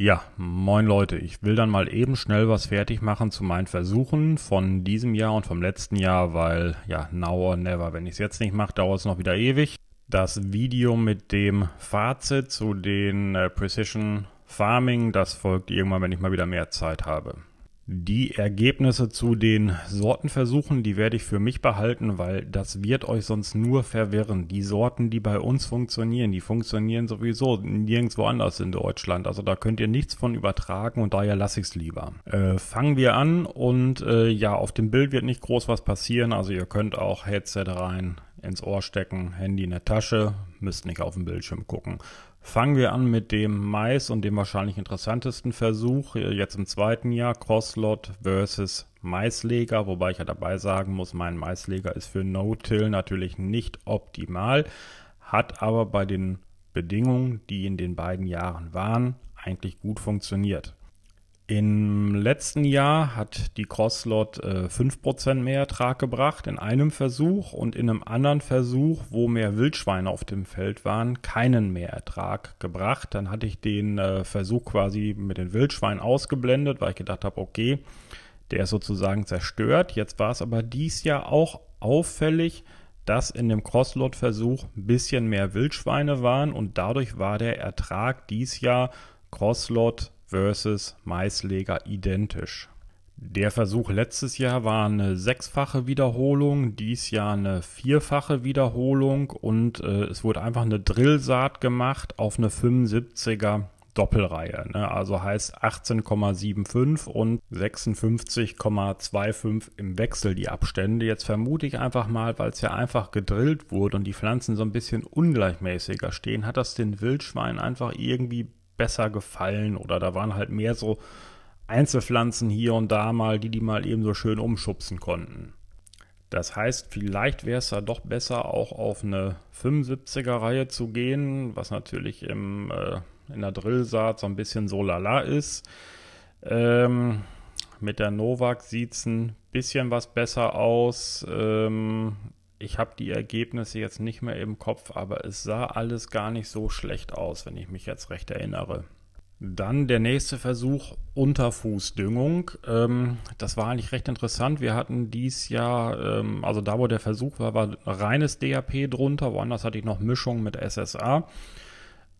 Ja, moin Leute, ich will dann mal eben schnell was fertig machen zu meinen Versuchen von diesem Jahr und vom letzten Jahr, weil ja, now or never, wenn ich es jetzt nicht mache, dauert es noch wieder ewig. Das Video mit dem Fazit zu den äh, Precision Farming, das folgt irgendwann, wenn ich mal wieder mehr Zeit habe. Die Ergebnisse zu den Sortenversuchen, die werde ich für mich behalten, weil das wird euch sonst nur verwirren. Die Sorten, die bei uns funktionieren, die funktionieren sowieso nirgendwo anders in Deutschland. Also da könnt ihr nichts von übertragen und daher lasse ich es lieber. Äh, fangen wir an und äh, ja, auf dem Bild wird nicht groß was passieren. Also ihr könnt auch Headset rein, ins Ohr stecken, Handy in der Tasche, müsst nicht auf den Bildschirm gucken. Fangen wir an mit dem Mais und dem wahrscheinlich interessantesten Versuch, äh, jetzt im zweiten Jahr, Crosslot versus Maisleger, wobei ich ja dabei sagen muss, mein Maisleger ist für No-Till natürlich nicht optimal, hat aber bei den Bedingungen, die in den beiden Jahren waren, eigentlich gut funktioniert. Im letzten Jahr hat die Crosslot äh, 5% mehr Ertrag gebracht in einem Versuch und in einem anderen Versuch, wo mehr Wildschweine auf dem Feld waren, keinen mehr Ertrag gebracht. Dann hatte ich den äh, Versuch quasi mit den Wildschweinen ausgeblendet, weil ich gedacht habe, okay, der ist sozusagen zerstört. Jetzt war es aber dies Jahr auch auffällig, dass in dem Crosslot-Versuch ein bisschen mehr Wildschweine waren und dadurch war der Ertrag dies Jahr Crosslot versus Maisleger identisch. Der Versuch letztes Jahr war eine sechsfache Wiederholung, dies Jahr eine vierfache Wiederholung und äh, es wurde einfach eine Drillsaat gemacht auf eine 75er Doppelreihe. Ne? Also heißt 18,75 und 56,25 im Wechsel die Abstände. Jetzt vermute ich einfach mal, weil es ja einfach gedrillt wurde und die Pflanzen so ein bisschen ungleichmäßiger stehen, hat das den Wildschwein einfach irgendwie besser gefallen oder da waren halt mehr so Einzelpflanzen hier und da mal, die die mal eben so schön umschubsen konnten. Das heißt, vielleicht wäre es da doch besser, auch auf eine 75er-Reihe zu gehen, was natürlich im, äh, in der Drillsaat so ein bisschen so lala ist. Ähm, mit der Novak sieht es ein bisschen was besser aus. Ähm, ich habe die Ergebnisse jetzt nicht mehr im Kopf, aber es sah alles gar nicht so schlecht aus, wenn ich mich jetzt recht erinnere. Dann der nächste Versuch, Unterfußdüngung. Ähm, das war eigentlich recht interessant. Wir hatten dies Jahr, ähm, also da wo der Versuch war, war reines DAP drunter, woanders hatte ich noch Mischung mit SSA.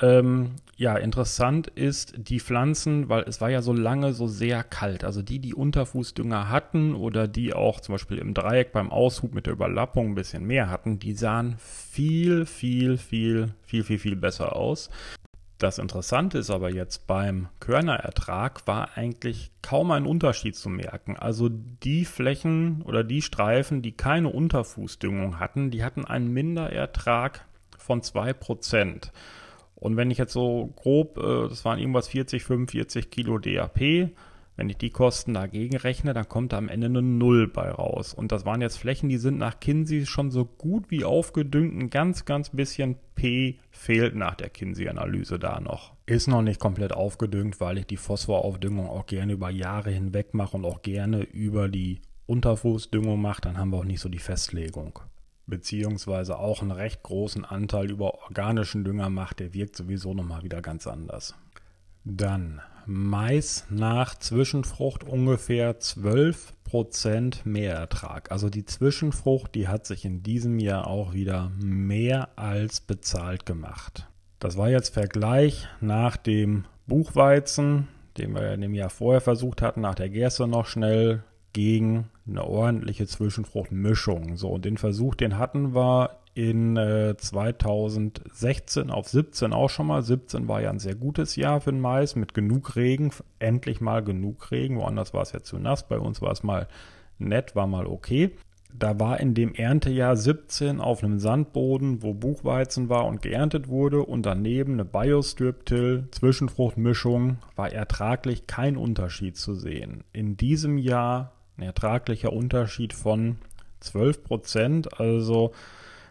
Ähm, ja, interessant ist die Pflanzen, weil es war ja so lange so sehr kalt. Also die, die Unterfußdünger hatten oder die auch zum Beispiel im Dreieck beim Aushub mit der Überlappung ein bisschen mehr hatten, die sahen viel, viel, viel, viel, viel, viel besser aus. Das Interessante ist aber jetzt beim Körnerertrag war eigentlich kaum ein Unterschied zu merken. Also die Flächen oder die Streifen, die keine Unterfußdüngung hatten, die hatten einen Minderertrag von 2%. Und wenn ich jetzt so grob, äh, das waren irgendwas 40, 45 Kilo DAP, wenn ich die Kosten dagegen rechne, dann kommt da am Ende eine Null bei raus. Und das waren jetzt Flächen, die sind nach Kinsey schon so gut wie aufgedüngt. Ein ganz, ganz bisschen P fehlt nach der Kinsey-Analyse da noch. Ist noch nicht komplett aufgedüngt, weil ich die Phosphoraufdüngung auch gerne über Jahre hinweg mache und auch gerne über die Unterfußdüngung mache. Dann haben wir auch nicht so die Festlegung beziehungsweise auch einen recht großen Anteil über organischen Dünger macht, der wirkt sowieso nochmal wieder ganz anders. Dann Mais nach Zwischenfrucht ungefähr 12% mehr Ertrag. Also die Zwischenfrucht, die hat sich in diesem Jahr auch wieder mehr als bezahlt gemacht. Das war jetzt Vergleich nach dem Buchweizen, den wir in dem Jahr vorher versucht hatten, nach der Gerste noch schnell gegen eine ordentliche Zwischenfruchtmischung. So, und den Versuch, den hatten wir in äh, 2016 auf 17 auch schon mal. 17 war ja ein sehr gutes Jahr für den Mais mit genug Regen, endlich mal genug Regen. Woanders war es ja zu nass, bei uns war es mal nett, war mal okay. Da war in dem Erntejahr 17 auf einem Sandboden, wo Buchweizen war und geerntet wurde und daneben eine Biostrip-Till, Zwischenfruchtmischung, war ertraglich kein Unterschied zu sehen. In diesem Jahr ein ertraglicher Unterschied von 12 Prozent. Also,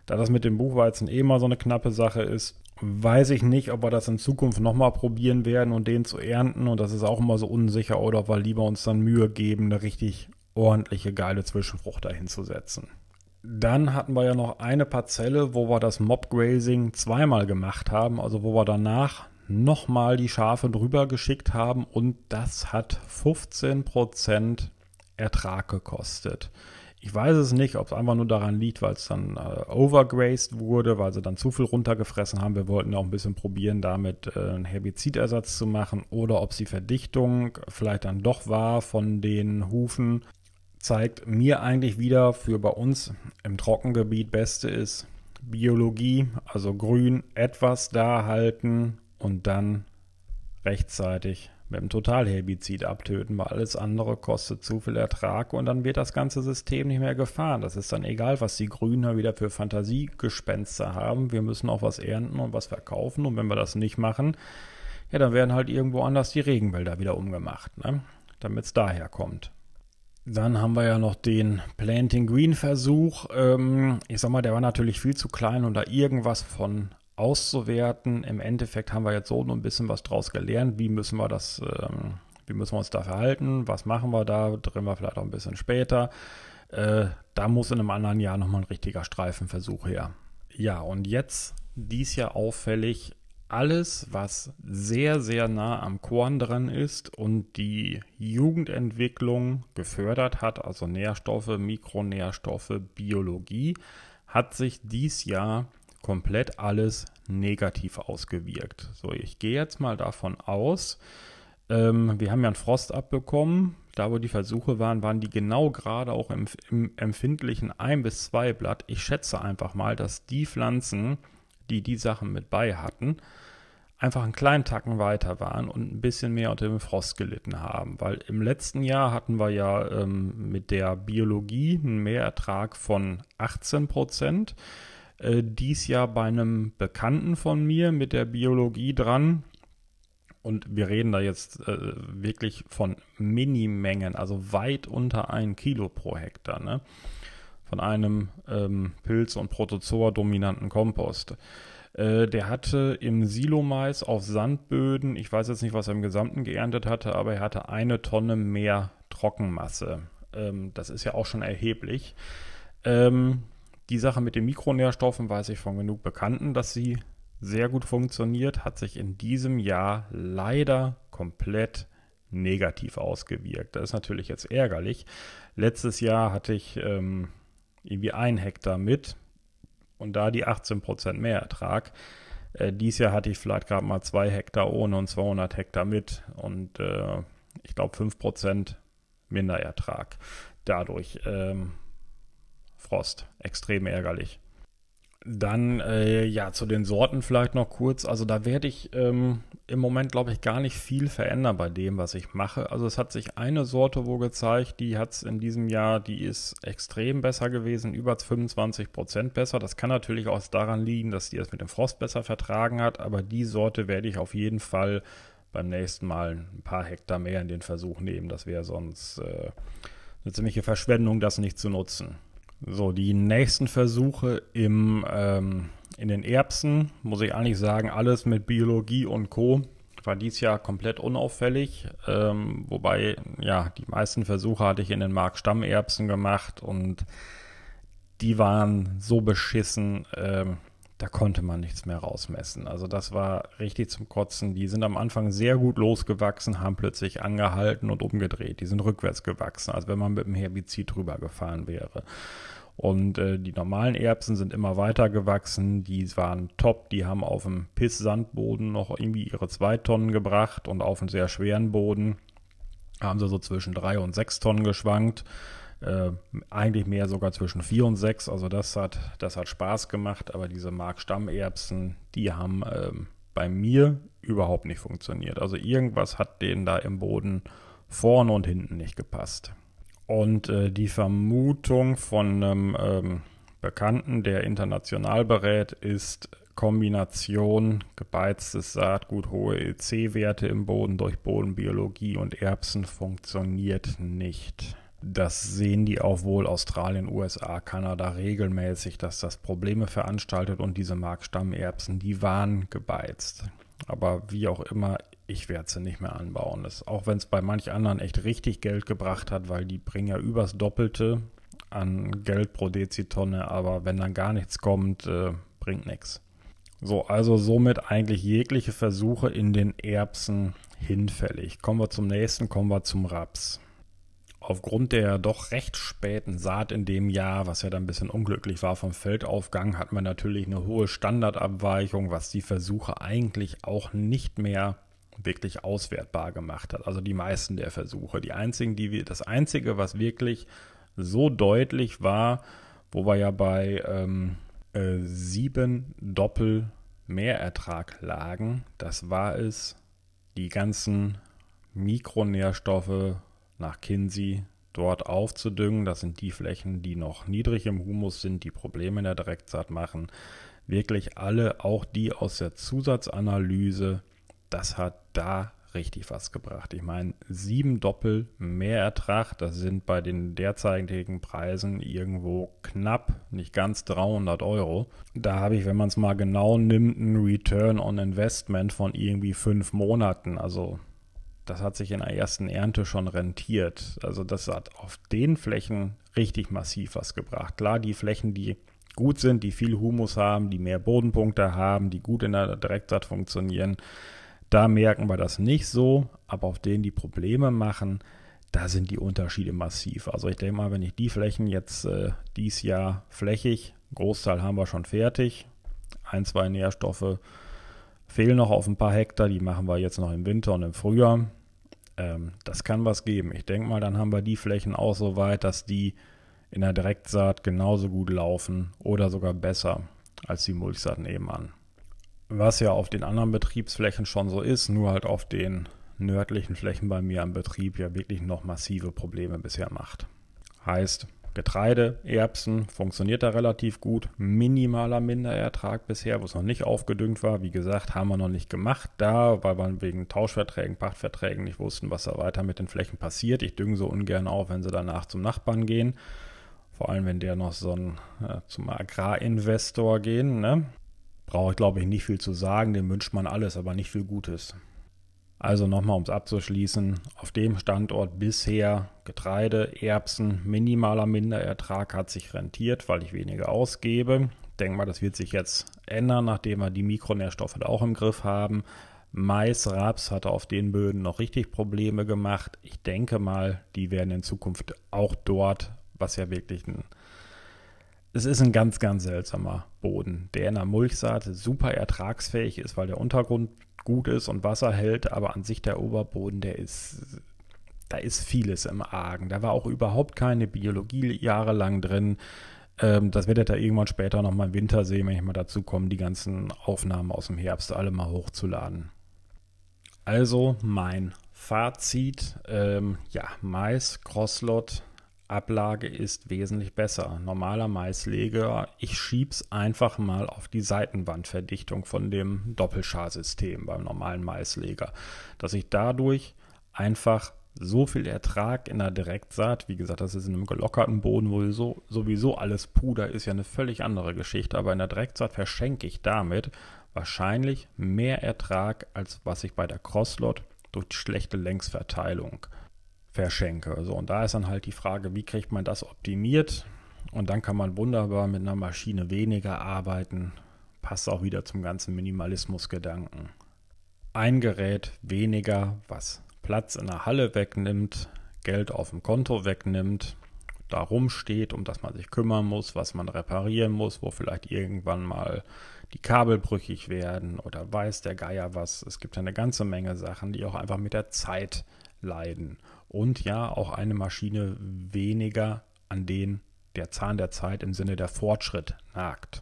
da das mit dem Buchweizen eh mal so eine knappe Sache ist, weiß ich nicht, ob wir das in Zukunft nochmal probieren werden und den zu ernten. Und das ist auch immer so unsicher. Oder ob wir lieber uns dann Mühe geben, eine richtig ordentliche, geile Zwischenfrucht dahin zu setzen. Dann hatten wir ja noch eine Parzelle, wo wir das Mobgrazing zweimal gemacht haben, also wo wir danach nochmal die Schafe drüber geschickt haben und das hat 15% Ertrag gekostet. Ich weiß es nicht, ob es einfach nur daran liegt, weil es dann äh, overgrazed wurde, weil sie dann zu viel runtergefressen haben. Wir wollten auch ein bisschen probieren, damit äh, einen Herbizidersatz zu machen oder ob es die Verdichtung vielleicht dann doch war von den Hufen. Zeigt mir eigentlich wieder, für bei uns im Trockengebiet Beste ist Biologie, also grün, etwas da halten und dann rechtzeitig mit dem Totalherbizid abtöten, weil alles andere kostet zu viel Ertrag und dann wird das ganze System nicht mehr gefahren. Das ist dann egal, was die Grüner wieder für Fantasiegespenster haben. Wir müssen auch was ernten und was verkaufen und wenn wir das nicht machen, ja, dann werden halt irgendwo anders die Regenwälder wieder umgemacht, ne? damit es daher kommt. Dann haben wir ja noch den Planting Green Versuch. Ähm, ich sag mal, der war natürlich viel zu klein, um da irgendwas von auszuwerten. Im Endeffekt haben wir jetzt so ein bisschen was draus gelernt. Wie müssen wir das, ähm, wie müssen wir uns da verhalten? Was machen wir da? Drehen wir vielleicht auch ein bisschen später. Äh, da muss in einem anderen Jahr nochmal ein richtiger Streifenversuch her. Ja, und jetzt dies Jahr auffällig alles, was sehr, sehr nah am Korn dran ist und die Jugendentwicklung gefördert hat, also Nährstoffe, Mikronährstoffe, Biologie, hat sich dies Jahr komplett alles negativ ausgewirkt. So, ich gehe jetzt mal davon aus, ähm, wir haben ja einen Frost abbekommen. Da, wo die Versuche waren, waren die genau gerade auch im, im empfindlichen 1 bis 2 Blatt. Ich schätze einfach mal, dass die Pflanzen, die die Sachen mit bei hatten, einfach einen kleinen Tacken weiter waren und ein bisschen mehr unter dem Frost gelitten haben. Weil im letzten Jahr hatten wir ja ähm, mit der Biologie einen Mehrertrag von 18 Prozent. Äh, dies Jahr bei einem Bekannten von mir mit der Biologie dran. Und wir reden da jetzt äh, wirklich von Minimengen, also weit unter ein Kilo pro Hektar, ne? von einem ähm, Pilz- und Protozoa-dominanten Kompost äh, der hatte im Silomais auf Sandböden, ich weiß jetzt nicht, was er im Gesamten geerntet hatte, aber er hatte eine Tonne mehr Trockenmasse. Ähm, das ist ja auch schon erheblich. Ähm, die Sache mit den Mikronährstoffen weiß ich von genug Bekannten, dass sie sehr gut funktioniert, hat sich in diesem Jahr leider komplett negativ ausgewirkt. Das ist natürlich jetzt ärgerlich. Letztes Jahr hatte ich ähm, irgendwie ein Hektar mit und da die 18% mehr Ertrag. Äh, dies Jahr hatte ich vielleicht gerade mal zwei Hektar ohne und 200 Hektar mit und äh, ich glaube 5% Minderertrag. Dadurch ähm, Frost. Extrem ärgerlich. Dann äh, ja zu den Sorten vielleicht noch kurz. Also da werde ich ähm, im Moment glaube ich gar nicht viel verändern bei dem, was ich mache. Also es hat sich eine Sorte wo gezeigt, die hat es in diesem Jahr, die ist extrem besser gewesen, über 25 Prozent besser. Das kann natürlich auch daran liegen, dass die es das mit dem Frost besser vertragen hat, aber die Sorte werde ich auf jeden Fall beim nächsten Mal ein paar Hektar mehr in den Versuch nehmen. Das wäre sonst äh, eine ziemliche Verschwendung, das nicht zu nutzen. So, die nächsten Versuche im, ähm, in den Erbsen, muss ich eigentlich sagen, alles mit Biologie und Co. war dies Jahr komplett unauffällig. Ähm, wobei, ja, die meisten Versuche hatte ich in den Markstammerbsen gemacht und die waren so beschissen. Ähm, da konnte man nichts mehr rausmessen. Also das war richtig zum Kotzen. Die sind am Anfang sehr gut losgewachsen, haben plötzlich angehalten und umgedreht. Die sind rückwärts gewachsen, als wenn man mit dem Herbizid drüber gefahren wäre. Und äh, die normalen Erbsen sind immer weiter gewachsen. Die waren top. Die haben auf dem Piss-Sandboden noch irgendwie ihre zwei Tonnen gebracht und auf einem sehr schweren Boden haben sie so zwischen drei und sechs Tonnen geschwankt. Äh, eigentlich mehr sogar zwischen 4 und 6. Also das hat, das hat Spaß gemacht, aber diese Mark-Stammerbsen, die haben ähm, bei mir überhaupt nicht funktioniert. Also irgendwas hat denen da im Boden vorne und hinten nicht gepasst. Und äh, die Vermutung von einem ähm, Bekannten, der international berät, ist Kombination gebeiztes Saatgut, hohe EC-Werte im Boden durch Bodenbiologie und Erbsen funktioniert nicht. Das sehen die auch wohl Australien, USA, Kanada regelmäßig, dass das Probleme veranstaltet und diese Markstammerbsen, die waren gebeizt. Aber wie auch immer, ich werde sie nicht mehr anbauen. Das, auch wenn es bei manch anderen echt richtig Geld gebracht hat, weil die bringen ja übers Doppelte an Geld pro Dezitonne, aber wenn dann gar nichts kommt, äh, bringt nichts. So, also somit eigentlich jegliche Versuche in den Erbsen hinfällig. Kommen wir zum nächsten, kommen wir zum Raps aufgrund der doch recht späten Saat in dem Jahr, was ja dann ein bisschen unglücklich war vom Feldaufgang, hat man natürlich eine hohe Standardabweichung, was die Versuche eigentlich auch nicht mehr wirklich auswertbar gemacht hat. Also die meisten der Versuche. Die einzigen, die wir, das einzige, was wirklich so deutlich war, wo wir ja bei ähm, äh, sieben Doppel Mehrertrag lagen, das war es, die ganzen Mikronährstoffe nach Kinsey dort aufzudüngen. Das sind die Flächen, die noch niedrig im Humus sind, die Probleme in der Direktsaat machen. Wirklich alle, auch die aus der Zusatzanalyse, das hat da richtig was gebracht. Ich meine, sieben Doppel mehr Ertrag, das sind bei den derzeitigen Preisen irgendwo knapp, nicht ganz 300 Euro. Da habe ich, wenn man es mal genau nimmt, einen Return on Investment von irgendwie fünf Monaten. Also das hat sich in der ersten Ernte schon rentiert. Also das hat auf den Flächen richtig massiv was gebracht. Klar, die Flächen, die gut sind, die viel Humus haben, die mehr Bodenpunkte haben, die gut in der Direktsaat funktionieren, da merken wir das nicht so, aber auf denen, die Probleme machen, da sind die Unterschiede massiv. Also ich denke mal, wenn ich die Flächen jetzt äh, dies Jahr flächig, Großteil haben wir schon fertig, ein, zwei Nährstoffe, fehlen noch auf ein paar Hektar, die machen wir jetzt noch im Winter und im Frühjahr. Ähm, das kann was geben. Ich denke mal, dann haben wir die Flächen auch so weit, dass die in der Direktsaat genauso gut laufen oder sogar besser als die Mulchsaat nebenan. Was ja auf den anderen Betriebsflächen schon so ist, nur halt auf den nördlichen Flächen bei mir am Betrieb ja wirklich noch massive Probleme bisher macht. Heißt, Getreide, Erbsen funktioniert da relativ gut. Minimaler Minderertrag bisher, wo es noch nicht aufgedüngt war. Wie gesagt, haben wir noch nicht gemacht da, weil wir wegen Tauschverträgen, Pachtverträgen nicht wussten, was da weiter mit den Flächen passiert. Ich dünge so ungern auf, wenn sie danach zum Nachbarn gehen. Vor allem, wenn der noch so ein, äh, zum Agrarinvestor gehen. Ne? Brauche ich, glaube ich, nicht viel zu sagen. Dem wünscht man alles, aber nicht viel Gutes. Also nochmal, um es abzuschließen, auf dem Standort bisher Getreide, Erbsen, minimaler Minderertrag hat sich rentiert, weil ich weniger ausgebe. Denke mal, das wird sich jetzt ändern, nachdem wir die Mikronährstoffe auch im Griff haben. Mais, Raps hat auf den Böden noch richtig Probleme gemacht. Ich denke mal, die werden in Zukunft auch dort, was ja wirklich ein es ist ein ganz, ganz seltsamer Boden, der in der Mulchsaat super ertragsfähig ist, weil der Untergrund gut ist und Wasser hält, aber an sich der Oberboden, der ist, da ist vieles im Argen. Da war auch überhaupt keine Biologie jahrelang drin. Ähm, das werdet ihr irgendwann später nochmal im Winter sehen, wenn ich mal dazu komme, die ganzen Aufnahmen aus dem Herbst alle mal hochzuladen. Also mein Fazit, ähm, ja, Mais, Crosslot, Ablage ist wesentlich besser. Normaler Maisleger, ich schieb's einfach mal auf die Seitenwandverdichtung von dem Doppelschar-System beim normalen Maisleger, dass ich dadurch einfach so viel Ertrag in der Direktsaat, wie gesagt, das ist in einem gelockerten Boden, wo so, sowieso alles Puder ist ja eine völlig andere Geschichte, aber in der Direktsaat verschenke ich damit wahrscheinlich mehr Ertrag, als was ich bei der Crosslot durch die schlechte Längsverteilung verschenke. So, und da ist dann halt die Frage, wie kriegt man das optimiert? Und dann kann man wunderbar mit einer Maschine weniger arbeiten. Passt auch wieder zum ganzen Minimalismus-Gedanken. Ein Gerät weniger, was Platz in der Halle wegnimmt, Geld auf dem Konto wegnimmt, darum steht, um das man sich kümmern muss, was man reparieren muss, wo vielleicht irgendwann mal die Kabel brüchig werden oder weiß der Geier was. Es gibt eine ganze Menge Sachen, die auch einfach mit der Zeit leiden. Und ja, auch eine Maschine weniger, an den der Zahn der Zeit im Sinne der Fortschritt nagt.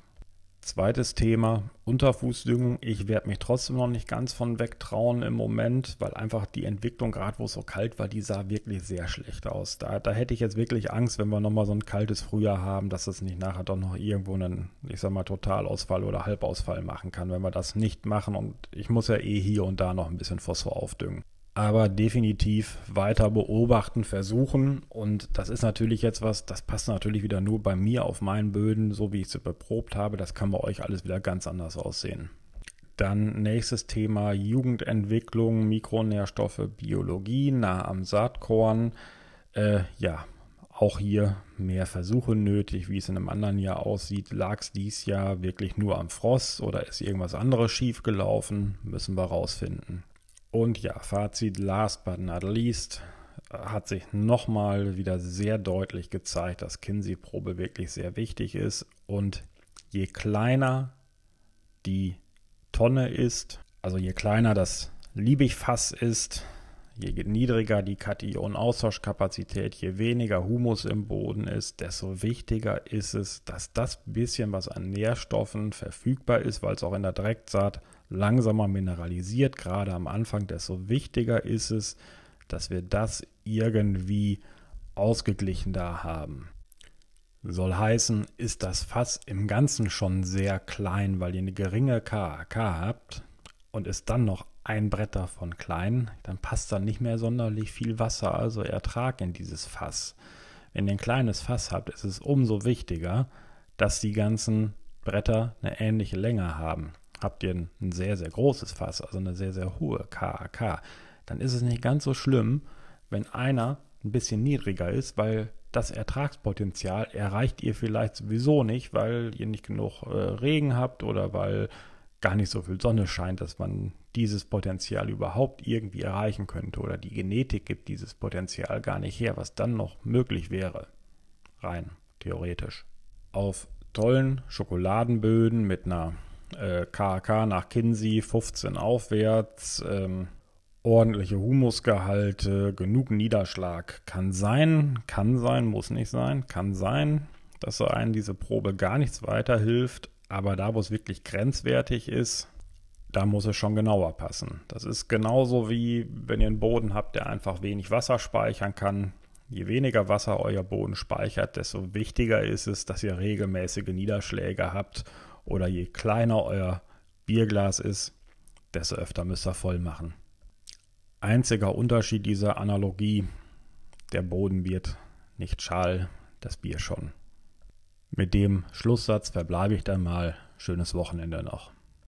Zweites Thema, Unterfußdüngung. Ich werde mich trotzdem noch nicht ganz von weg trauen im Moment, weil einfach die Entwicklung, gerade wo es so kalt war, die sah wirklich sehr schlecht aus. Da, da hätte ich jetzt wirklich Angst, wenn wir nochmal so ein kaltes Frühjahr haben, dass es nicht nachher doch noch irgendwo einen, ich sag mal, Totalausfall oder Halbausfall machen kann, wenn wir das nicht machen. Und ich muss ja eh hier und da noch ein bisschen Phosphor aufdüngen aber definitiv weiter beobachten, versuchen. Und das ist natürlich jetzt was, das passt natürlich wieder nur bei mir auf meinen Böden, so wie ich sie beprobt habe. Das kann bei euch alles wieder ganz anders aussehen. Dann nächstes Thema Jugendentwicklung, Mikronährstoffe, Biologie, nah am Saatkorn. Äh, ja, auch hier mehr Versuche nötig, wie es in einem anderen Jahr aussieht. Lag es dies Jahr wirklich nur am Frost oder ist irgendwas anderes schiefgelaufen? Müssen wir rausfinden. Und ja, Fazit, last but not least, äh, hat sich nochmal wieder sehr deutlich gezeigt, dass Kinsey-Probe wirklich sehr wichtig ist. Und je kleiner die Tonne ist, also je kleiner das Liebigfass ist, Je niedriger die Kationaustauschkapazität, je weniger Humus im Boden ist, desto wichtiger ist es, dass das bisschen, was an Nährstoffen verfügbar ist, weil es auch in der Direktsaat langsamer mineralisiert, gerade am Anfang, desto wichtiger ist es, dass wir das irgendwie ausgeglichen da haben. Soll heißen, ist das Fass im Ganzen schon sehr klein, weil ihr eine geringe KAK habt und es dann noch ein Brett davon klein, dann passt da nicht mehr sonderlich viel Wasser, also Ertrag in dieses Fass. Wenn ihr ein kleines Fass habt, ist es umso wichtiger, dass die ganzen Bretter eine ähnliche Länge haben. Habt ihr ein sehr, sehr großes Fass, also eine sehr, sehr hohe KAK, dann ist es nicht ganz so schlimm, wenn einer ein bisschen niedriger ist, weil das Ertragspotenzial erreicht ihr vielleicht sowieso nicht, weil ihr nicht genug äh, Regen habt oder weil gar nicht so viel Sonne scheint, dass man dieses Potenzial überhaupt irgendwie erreichen könnte oder die Genetik gibt dieses Potenzial gar nicht her, was dann noch möglich wäre. Rein theoretisch. Auf tollen Schokoladenböden mit einer äh, KK nach Kinsey 15 aufwärts, ähm, ordentliche Humusgehalte, genug Niederschlag. Kann sein, kann sein, muss nicht sein, kann sein, dass so einem diese Probe gar nichts weiterhilft, aber da, wo es wirklich grenzwertig ist, da muss es schon genauer passen. Das ist genauso wie wenn ihr einen Boden habt, der einfach wenig Wasser speichern kann. Je weniger Wasser euer Boden speichert, desto wichtiger ist es, dass ihr regelmäßige Niederschläge habt. Oder je kleiner euer Bierglas ist, desto öfter müsst ihr voll machen. Einziger Unterschied dieser Analogie, der Boden wird nicht schal, das Bier schon. Mit dem Schlusssatz verbleibe ich dann mal. Schönes Wochenende noch.